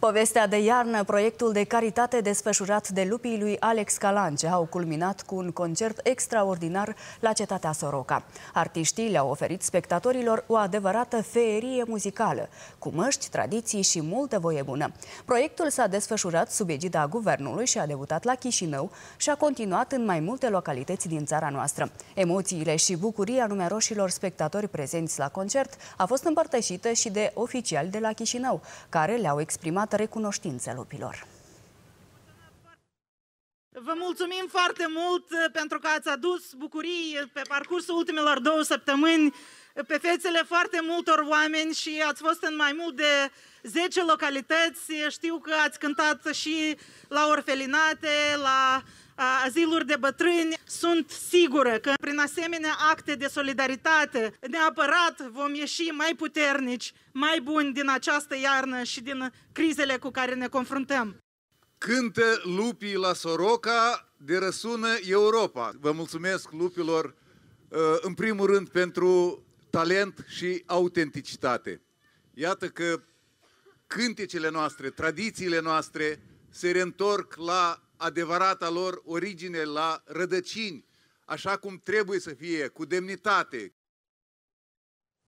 Povestea de iarnă, proiectul de caritate desfășurat de lupii lui Alex Calance au culminat cu un concert extraordinar la cetatea Soroca. Artiștii le-au oferit spectatorilor o adevărată feerie muzicală, cu măști, tradiții și multă voie bună. Proiectul s-a desfășurat sub egida guvernului și a debutat la Chișinău și a continuat în mai multe localități din țara noastră. Emoțiile și bucuria numeroșilor spectatori prezenți la concert a fost împărtășită și de oficiali de la Chișinău, care le-au exprimat arătat recunoștința lupilor. Vă mulțumim foarte mult uh, pentru că ați adus bucurii uh, pe parcursul ultimelor două săptămâni uh, pe fețele foarte multor oameni și ați fost în mai mult de 10 localități. Știu că ați cântat și la orfelinate, la uh, aziluri de bătrâni. Sunt sigură că prin asemenea acte de solidaritate neapărat vom ieși mai puternici, mai buni din această iarnă și din crizele cu care ne confruntăm. Cântă lupii la Soroca, de răsună Europa. Vă mulțumesc lupilor, ă, în primul rând, pentru talent și autenticitate. Iată că cântecele noastre, tradițiile noastre se reîntorc la adevărata lor origine la rădăcini, așa cum trebuie să fie, cu demnitate,